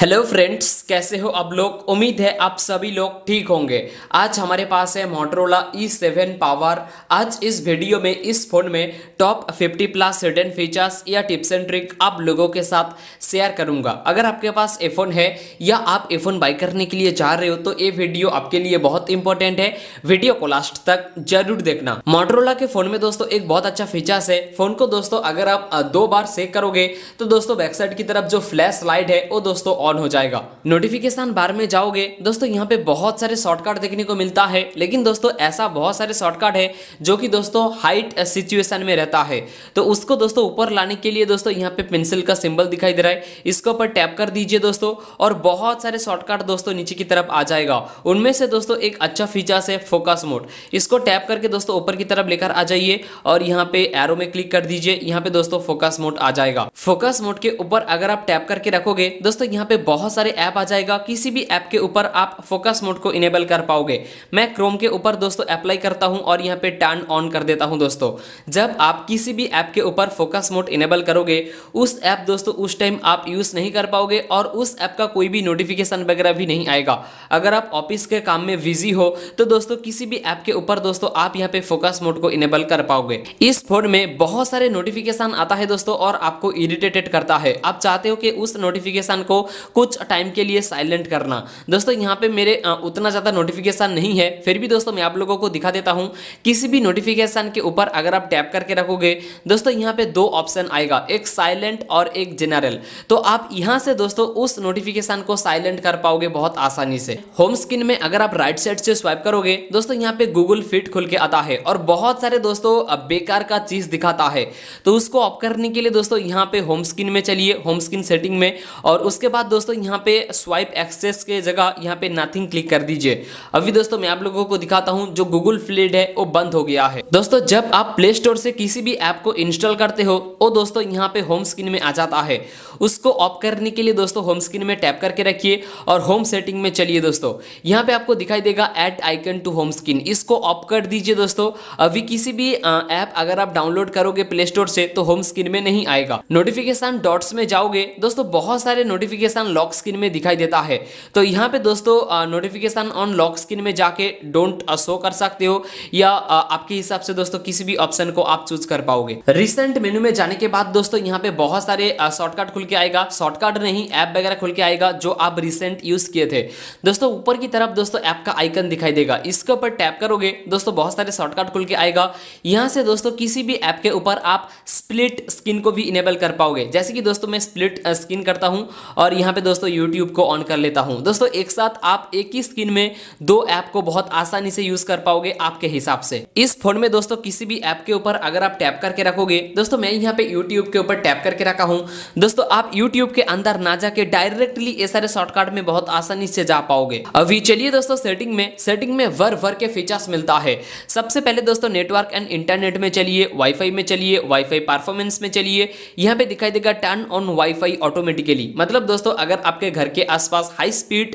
hello friends कैसे हो आप लोग उम्मीद है आप सभी लोग ठीक होंगे आज हमारे पास है मोटरोला ई सेवन पावर आज इस वीडियो में इस फ़ोन में टॉप 50 प्लस हिडन फीचर्स या टिप्स एंड ट्रिक आप लोगों के साथ शेयर करूंगा अगर आपके पास ए फोन है या आप ए फोन बाई करने के लिए जा रहे हो तो ये वीडियो आपके लिए बहुत इंपॉर्टेंट है वीडियो को लास्ट तक जरूर देखना मोटरोला के फ़ोन में दोस्तों एक बहुत अच्छा फीचर्स है फ़ोन को दोस्तों अगर आप दो बार सेक करोगे तो दोस्तों बैकसाइड की तरफ जो फ्लैश लाइट है वो दोस्तों ऑन हो जाएगा नोटिफिकेशन बार में जाओगे दोस्तों यहाँ पे बहुत सारे शॉर्टकट देखने को मिलता है लेकिन दोस्तों ऐसा बहुत सारे शॉर्टकट है जो कि दोस्तों हाइट सिचुएशन में रहता है तो उसको दोस्तों ऊपर लाने के लिए दोस्तों यहाँ पे पेंसिल का सिंबल दिखाई दे रहा है इसके ऊपर टैप कर दीजिए दोस्तों और बहुत सारे शॉर्टकट दोस्तों नीचे की तरफ आ जाएगा उनमें से दोस्तों एक अच्छा फीचर्स है फोकस मोड इसको टैप करके दोस्तों ऊपर की तरफ लेकर आ जाइए और यहाँ पे एरो में क्लिक कर दीजिए यहाँ पे दोस्तों फोकस मोड आ जाएगा फोकस मोड के ऊपर अगर आप टैप करके रखोगे दोस्तों यहाँ पे बहुत सारे ऐप आ जाएगा किसी भी ऐप के ऊपर आप फोकस मोड को इनेबल कर पाओगे मैं क्रोम के ऊपर दोस्तों अप्लाई करता हूं और यहां पे टर्न ऑन कर देता हूं दोस्तों जब आप किसी भी ऐप के ऊपर फोकस मोड इनेबल करोगे उस ऐप दोस्तों उस टाइम आप यूज़ नहीं कर पाओगे और उस ऐप का कोई भी नोटिफिकेशन वगैरह भी नहीं आएगा अगर आप ऑफिस के काम में बिजी हो तो दोस्तों किसी भी ऐप के ऊपर दोस्तों आप यहाँ पे फोकस मोड को इनेबल कर पाओगे इस फोन में बहुत सारे नोटिफिकेशन आता है दोस्तों और आपको इरिटेटेड करता है आप चाहते हो कि उस नोटिफिकेशन को कुछ टाइम के लिए साइलेंट करना दोस्तों यहाँ पे मेरे उतना ज़्यादा नोटिफिकेशन नहीं है फिर भी दोस्तों मैं आप लोगों को दिखा देता हूँ किसी भी नोटिफिकेशन के ऊपर अगर आप टैप करके रखोगे दोस्तों यहाँ पे दो ऑप्शन आएगा एक साइलेंट और एक जेनरल तो आप यहाँ से दोस्तों उस नोटिफिकेशन को साइलेंट कर पाओगे बहुत आसानी से होम स्क्रीन में अगर आप राइट साइड से स्वाइप करोगे दोस्तों यहाँ पे गूगल फिट खुल के आता है और बहुत सारे दोस्तों बेकार का चीज़ दिखाता है तो उसको ऑफ करने के लिए दोस्तों यहाँ पे होम स्क्रीन में चलिए होम स्क्रीन सेटिंग में और उसके बाद दोस्तों यहाँ पे स्वाइप एक्सेस के जगह यहाँ पे नथिंग क्लिक कर दीजिए अभी दोस्तों मैं आप लोगों को दिखाता हूँ जो गूगल फ्लेड है वो बंद हो गया है दोस्तों जब आप प्ले स्टोर से किसी भी ऐप को इंस्टॉल करते हो वो दोस्तों यहाँ पे होम स्क्रीन में आ जाता है उसको ऑफ करने के लिए दोस्तों होम स्क्रीन में टैप करके रखिए और होम सेटिंग में चलिए दोस्तों यहाँ पे आपको दिखाई देगा add icon to home screen इसको ऑफ कर दीजिए दोस्तों अभी किसी भी ऐप अगर आप डाउनलोड करोगे प्ले स्टोर से तो होम स्क्रीन में नहीं आएगा नोटिफिकेशन डॉट्स में जाओगे दोस्तों बहुत सारे नोटिफिकेशन नोटिफिकेशन लॉक स्क्रीन में दिखाई देता है तो यहाँ पे दोस्तों नोटिफिकेशन ऑन लॉक स्क्रीन में जाके डोंट शो कर सकते हो या आपके हिसाब से दोस्तों किसी भी ऑप्शन को आप चूज कर पाओगे रिसेंट मेन्यू में जाने के बाद दोस्तों यहाँ पे बहुत सारे शॉर्टकट खुल के आएगा शॉर्टकट नहीं ऐप वगैरह खुल के आएगा जो आप रिसेंट यूज किए थे दोस्तों ऊपर की तरफ दोस्तों ऐप का आइकन दिखाई देगा इसके ऊपर टैप करोगे दोस्तों बहुत सारे शॉर्टकट खुल के आएगा यहाँ से दोस्तों किसी भी ऐप के ऊपर आप स्प्लिट स्किन को भी इनेबल कर पाओगे जैसे कि दोस्तों मैं स्प्लिट स्किन करता हूं और यहाँ पे दोस्तों YouTube को ऑन कर लेता हूँ दोस्तों एक साथ आप एक ही स्क्रीन में दो ऐप को बहुत आसानी से यूज कर पाओगे आपके हिसाब से इस फोन में दोस्तों किसी भी ऐप के ऊपर अगर आप टैप करके रखोगे दोस्तों मैं यहाँ पे YouTube के ऊपर टैप करके रखा हूँ दोस्तों आप YouTube के अंदर ना जाके डायरेक्टली ये सारे शॉर्टकट में बहुत आसानी से जा पाओगे अभी चलिए दोस्तों सेटिंग में सेटिंग में वर वर के फीचर्स मिलता है सबसे पहले दोस्तों नेटवर्क एंड इंटरनेट में चलिए वाईफाई में चलिए वाईफाई परफॉर्मेंस में चलिए यहाँ पे दिखाई देगा टर्न ऑन वाईफाई ऑटोमेटिकली मतलब दोस्तों अगर आपके घर के आसपास हाई स्पीड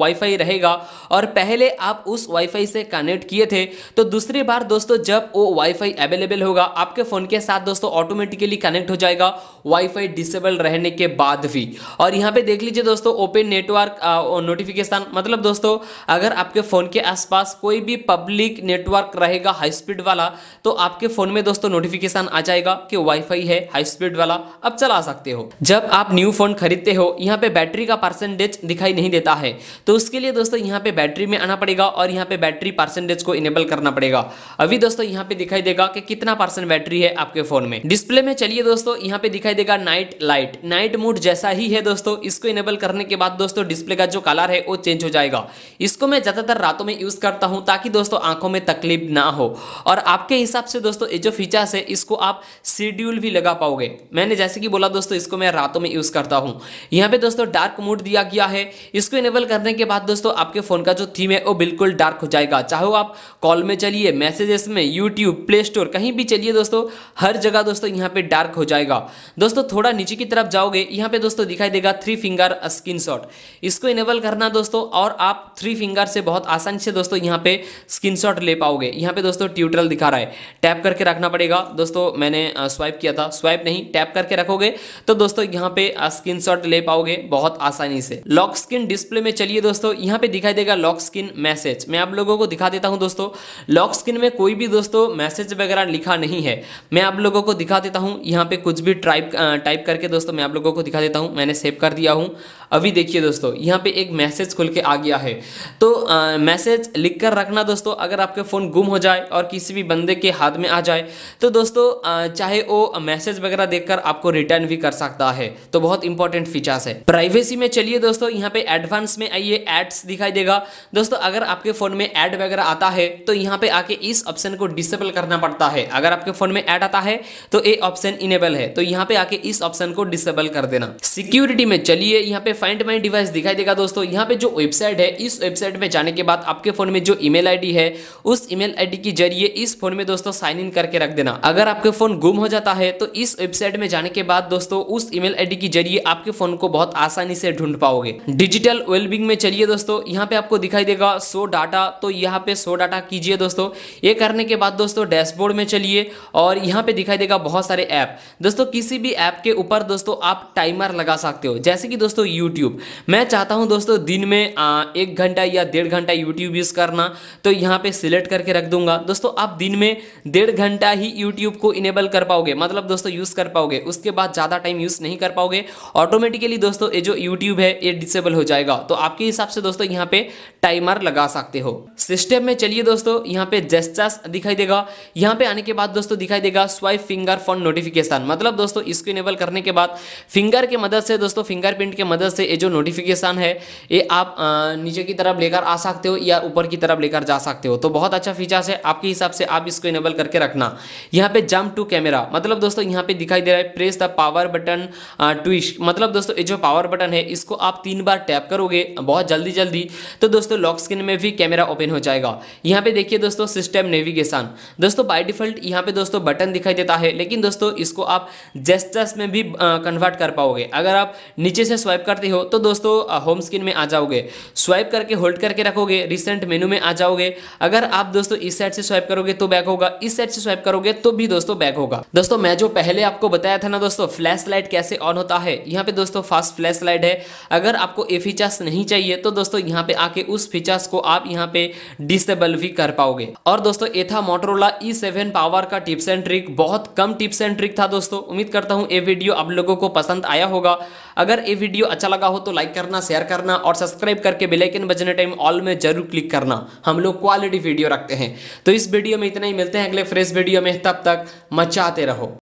वाईफाई रहेगा और पहले आप उस वाईफाई से कनेक्ट किए थे तो दूसरी बार दोस्तों जब वो वाईफाई अवेलेबल होगा आपके फ़ोन के साथ दोस्तों ऑटोमेटिकली कनेक्ट हो जाएगा वाईफाई डिसेबल रहने के बाद भी और यहाँ पे देख लीजिए दोस्तों ओपन नेटवर्क नोटिफिकेशन मतलब दोस्तों अगर आपके फ़ोन के आसपास कोई भी पब्लिक नेटवर्क रहेगा हाई स्पीड वाला तो आपके फ़ोन में दोस्तों नोटिफिकेशन आ जाएगा कि वाईफाई है हाई स्पीड वाला अब चला सकते हो जब आप न्यू फ़ोन खरीदते हो यहाँ यहाँ पे बैटरी का परसेंटेज दिखाई नहीं देता है तो उसके लिए दोस्तों यहाँ पे बैटरी में आना पड़ेगा और यहाँ पे बैटरी परसेंटेज को इनेबल करना पड़ेगा अभी दोस्तों यहाँ पे दिखाई देगा कि कितना परसेंट बैटरी है आपके फोन में डिस्प्ले में चलिए दोस्तों यहाँ पे दिखाई देगा नाइट लाइट नाइट मूड जैसा ही है दोस्तों इसको इनेबल करने के बाद दोस्तों डिस्प्ले का जो कलर है वो चेंज हो जाएगा इसको मैं ज्यादातर रातों में यूज करता हूँ ताकि दोस्तों आंखों में तकलीफ ना हो और आपके हिसाब से दोस्तों ये जो फीचर्स है इसको आप शेड्यूल भी लगा पाओगे मैंने जैसे कि बोला दोस्तों इसको मैं रातों में यूज करता हूँ यहाँ पे दोस्तों डार्क मोड दिया गया है इसको इनेबल करने के बाद दोस्तों आपके फ़ोन का जो थीम है वो बिल्कुल डार्क हो जाएगा चाहे आप कॉल में चलिए मैसेजेस में यूट्यूब प्ले स्टोर कहीं भी चलिए दोस्तों हर जगह दोस्तों यहाँ पे डार्क हो जाएगा दोस्तों थोड़ा नीचे की तरफ जाओगे यहाँ पे दोस्तों दिखाई देगा थ्री फिंगर स्क्रीन इसको इनेबल करना दोस्तों और आप थ्री फिंगर से बहुत आसानी से दोस्तों यहाँ पे स्क्रीन ले पाओगे यहाँ पे दोस्तों ट्यूटरल दिखा रहा है टैप करके रखना पड़ेगा दोस्तों मैंने स्वाइप किया था स्वाइप नहीं टैप करके रखोगे तो दोस्तों यहाँ पे स्क्रीन ले पाओगे बहुत आसानी से लॉक स्किन डिस्प्ले में चलिए दोस्तों यहाँ पे दिखाई देगा लॉक स्किन मैसेज मैं आप लोगों को दिखा देता हूँ दोस्तों लॉक स्क्रीन में कोई भी दोस्तों मैसेज वगैरह लिखा नहीं है मैं आप लोगों को दिखा देता हूँ यहाँ पे कुछ भी टाइप करके दोस्तों मैं आप लोगों को दिखा देता हूँ मैंने सेव कर दिया हूँ अभी देखिए दोस्तों यहाँ पे एक मैसेज खुल के आ गया है तो मैसेज लिख कर रखना दोस्तों अगर आपके फ़ोन गुम हो जाए और किसी भी बंदे के हाथ में आ जाए तो दोस्तों आ, चाहे वो मैसेज वगैरह देखकर आपको रिटर्न भी कर सकता है तो बहुत इंपॉर्टेंट फीचर्स है प्राइवेसी में चलिए दोस्तों यहाँ पे एडवांस में आइए एड्स दिखाई देगा दोस्तों अगर आपके फ़ोन में एड वगैरह आता है तो यहाँ पे आके इस ऑप्शन को डिसेबल करना पड़ता है अगर आपके फ़ोन में एड आता है तो ये ऑप्शन इनेबल है तो यहाँ पे आके इस ऑप्शन को डिसेबल कर देना सिक्योरिटी में चलिए यहाँ पे फाइंड माई डिवाइस दिखाई देगा दोस्तों यहाँ पे जो वेबसाइट है इस वेबसाइट में जाने के बाद आपके फ़ोन में जो ईमेल आईडी है उस ईमेल आईडी के जरिए इस फ़ोन में दोस्तों साइन इन करके रख देना अगर आपके फ़ोन गुम हो जाता है तो इस वेबसाइट में जाने के बाद दोस्तों उस ईमेल आईडी के जरिए आपके फ़ोन को बहुत आसानी से ढूंढ पाओगे डिजिटल वेलबिंग में चलिए दोस्तों यहाँ पे आपको दिखाई देगा सो डाटा तो यहाँ पे सो डाटा कीजिए दोस्तों ये करने के बाद दोस्तों डैशबोर्ड में चलिए और यहाँ पे दिखाई देगा बहुत सारे ऐप दोस्तों किसी भी ऐप के ऊपर दोस्तों आप टाइमर लगा सकते हो जैसे कि दोस्तों यू यूट्यूब मैं चाहता हूँ दोस्तों दिन में आ, एक घंटा या डेढ़ घंटा यूट्यूब यूज़ करना तो यहाँ पे सिलेक्ट करके रख दूंगा दोस्तों आप दिन में डेढ़ घंटा ही यूट्यूब को इनेबल कर पाओगे मतलब दोस्तों यूज़ कर पाओगे उसके बाद ज़्यादा टाइम यूज़ नहीं कर पाओगे ऑटोमेटिकली दोस्तों ये जो यूट्यूब है ये डिसेबल हो जाएगा तो आपके हिसाब से दोस्तों यहाँ पे टाइमर लगा सकते हो सिस्टम में चलिए दोस्तों यहाँ पे जेस्टर्स दिखाई देगा यहाँ पे आने के बाद दोस्तों दिखाई देगा स्वाइप फिंगर फोन नोटिफिकेशन मतलब दोस्तों इसको इनेबल करने के बाद फिंगर के मदद से दोस्तों फिंगरप्रिंट के मदद से ये जो नोटिफिकेशन है ये आप नीचे की तरफ लेकर आ सकते हो या ऊपर की तरफ लेकर जा सकते हो तो बहुत अच्छा फीचर्स है आपके हिसाब से आप इसको इनेबल करके रखना यहाँ पे जम्प टू कैमरा मतलब दोस्तों यहाँ पे दिखाई दे रहा है press the power button twist मतलब दोस्तों ये जो पावर बटन है इसको आप तीन बार टैप करोगे बहुत जल्दी जल्दी तो दोस्तों लॉक स्क्रीन में भी कैमरा ओपन हो जाएगा यहाँ पे देखिए दोस्तों सिस्टम नेविगेशन दोस्तों बाई डिफॉल्ट यहाँ पे दोस्तों बटन दिखाई देता है लेकिन दोस्तों इसको आप जेस्टस में भी कन्वर्ट कर पाओगे अगर आप नीचे से स्वाइप करते करते हो तो दोस्तों होम स्क्रीन में आ जाओगे स्वाइप करके होल्ड करके रखोगे रिसेंट मेनू में आ जाओगे अगर आप दोस्तों इस साइड से स्वाइप करोगे तो बैक होगा इस साइड से स्वाइप करोगे तो भी दोस्तों बैक होगा दोस्तों मैं जो पहले आपको बताया था ना दोस्तों फ्लैश लाइट कैसे ऑन होता है यहाँ पे दोस्तों फास्ट फ्लैश लाइट है अगर आपको ये फीचर्स नहीं चाहिए तो दोस्तों यहाँ पे आके उस फीचर्स को आप यहाँ पे डिसेबल भी कर पाओगे और दोस्तों ये था मोटरोला ई सेवन पावर का टिप्स एंड ट्रिक बहुत कम टिप्स एंड ट्रिक था दोस्तों उम्मीद करता हूँ ये वीडियो आप लोगों को पसंद आया होगा अगर ये वीडियो अच्छा लगा हो तो लाइक करना शेयर करना और सब्सक्राइब करके बेलाइकन बजने टाइम ऑल में जरूर क्लिक करना हम लोग क्वालिटी वीडियो रखते हैं तो इस वीडियो में इतना ही मिलते हैं अगले फ्रेश वीडियो में तब तक मचाते रहो